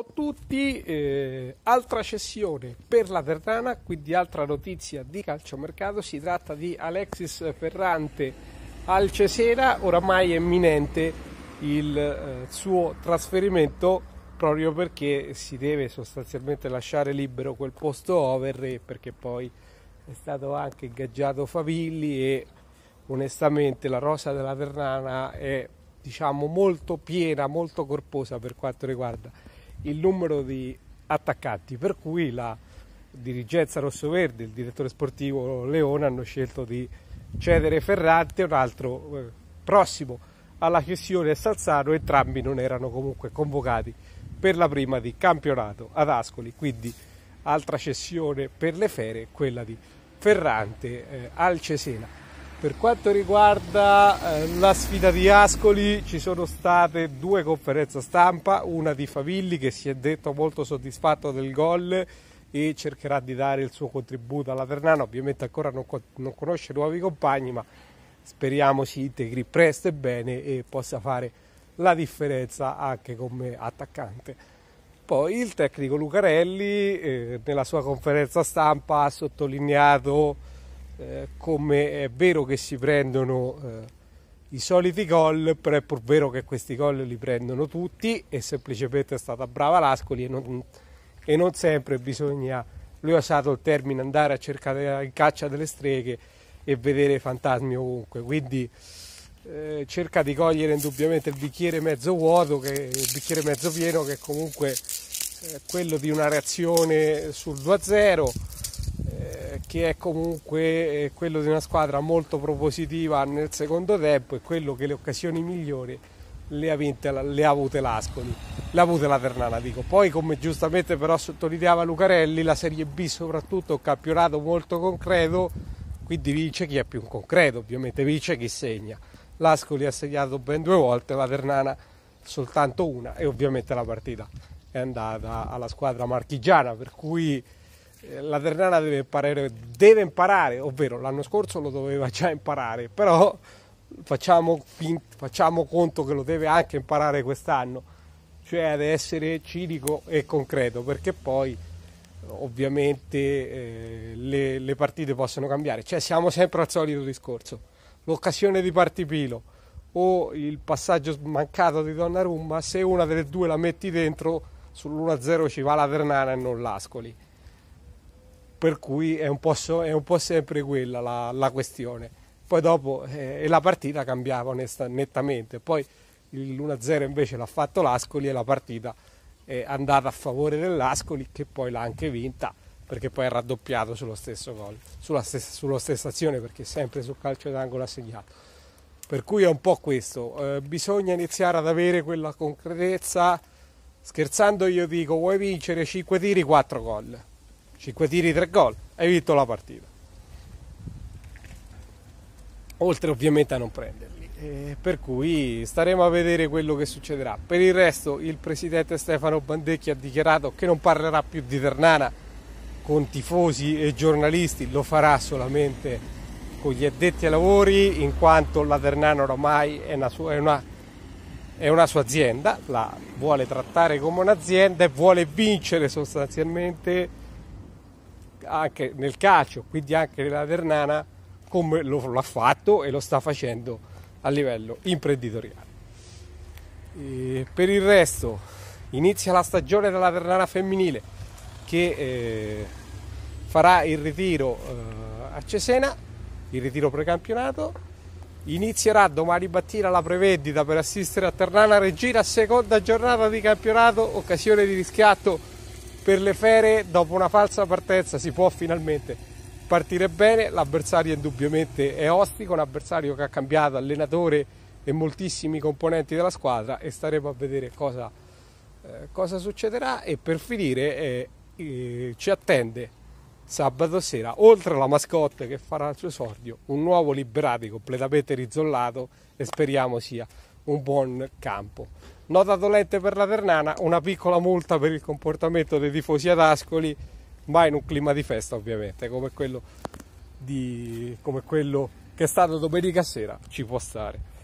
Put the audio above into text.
a tutti, eh, altra cessione per la Ternana, quindi altra notizia di calciomercato, si tratta di Alexis Ferrante al Cesena, oramai è imminente il eh, suo trasferimento proprio perché si deve sostanzialmente lasciare libero quel posto over perché poi è stato anche ingaggiato Favilli e onestamente la rosa della Ternana è diciamo molto piena, molto corposa per quanto riguarda il numero di attaccati, per cui la dirigenza rossoverde il direttore sportivo Leone hanno scelto di cedere Ferrante, un altro eh, prossimo alla cessione a Salzano, entrambi non erano comunque convocati per la prima di campionato ad Ascoli, quindi altra cessione per le fere, quella di Ferrante eh, al Cesena. Per quanto riguarda eh, la sfida di Ascoli ci sono state due conferenze stampa, una di Favilli che si è detto molto soddisfatto del gol e cercherà di dare il suo contributo alla Ternana, ovviamente ancora non, non conosce nuovi compagni ma speriamo si integri presto e bene e possa fare la differenza anche come attaccante. Poi il tecnico Lucarelli eh, nella sua conferenza stampa ha sottolineato eh, come è vero che si prendono eh, i soliti gol, però è pur vero che questi gol li prendono tutti e semplicemente è stata brava l'Ascoli e non, e non sempre bisogna, lui ha usato il termine andare a cercare in caccia delle streghe e vedere fantasmi ovunque, quindi eh, cerca di cogliere indubbiamente il bicchiere mezzo vuoto, che, il bicchiere mezzo pieno che è comunque eh, quello di una reazione sul 2-0 che è comunque eh, quello di una squadra molto propositiva nel secondo tempo e quello che le occasioni migliori le ha, vinte, le ha avute l'Ascoli, le ha avute la Ternana dico. Poi come giustamente però sottolineava Lucarelli la Serie B soprattutto è un campionato molto concreto, quindi vince chi è più concreto, ovviamente vince chi segna. L'Ascoli ha segnato ben due volte, la Ternana soltanto una e ovviamente la partita è andata alla squadra marchigiana per cui eh, la Ternana deve imparare, deve imparare, ovvero l'anno scorso lo doveva già imparare, però facciamo, facciamo conto che lo deve anche imparare quest'anno, cioè ad essere cinico e concreto, perché poi ovviamente eh, le, le, partite possono cambiare, cioè siamo sempre al solito discorso, l'occasione di Partipilo o il passaggio mancato di Donnarumma, se una delle due la metti dentro sull'1-0 ci va la Ternana e non l'Ascoli per cui è un po', so, è un po sempre quella la, la, questione. Poi dopo eh, la partita cambiava onesta, nettamente, poi l'1-0 invece l'ha fatto l'Ascoli e la partita è andata a favore dell'Ascoli che poi l'ha anche vinta perché poi è raddoppiato sullo stesso gol, sulla stessa, sulla stessa azione perché sempre sul calcio d'angolo ha segnato. Per cui è un po' questo, eh, bisogna iniziare ad avere quella concretezza. Scherzando io dico, vuoi vincere 5 tiri, 4 gol 5 tiri, 3 gol, hai vinto la partita. Oltre ovviamente a non prenderli. E per cui staremo a vedere quello che succederà. Per il resto il presidente Stefano Bandecchi ha dichiarato che non parlerà più di Ternana con tifosi e giornalisti, lo farà solamente con gli addetti ai lavori in quanto la Ternana oramai è una, sua, è una, è una sua azienda, la vuole trattare come un'azienda e vuole vincere sostanzialmente anche nel calcio, quindi anche nella Vernana, come lo, lo ha fatto e lo sta facendo a livello imprenditoriale. E per il resto inizia la stagione della Vernana femminile che eh, farà il ritiro eh, a Cesena, il ritiro precampionato. Inizierà domani mattina la prevendita per assistere a Ternana Regina, seconda giornata di campionato, occasione di riscatto per le fere dopo una falsa partenza si può finalmente partire bene, l'avversario indubbiamente è ostico, un avversario che ha cambiato allenatore e moltissimi componenti della squadra e staremo a vedere cosa, eh, cosa succederà e per finire eh, eh, ci attende sabato sera, oltre alla mascotte che farà il suo esordio, un nuovo Liberati completamente rizollato e speriamo sia un buon campo. Nota dolente per la Ternana, una piccola multa per il comportamento dei tifosi ad Ascoli, ma in un clima di festa ovviamente, come quello, di, come quello che è stato domenica sera, ci può stare.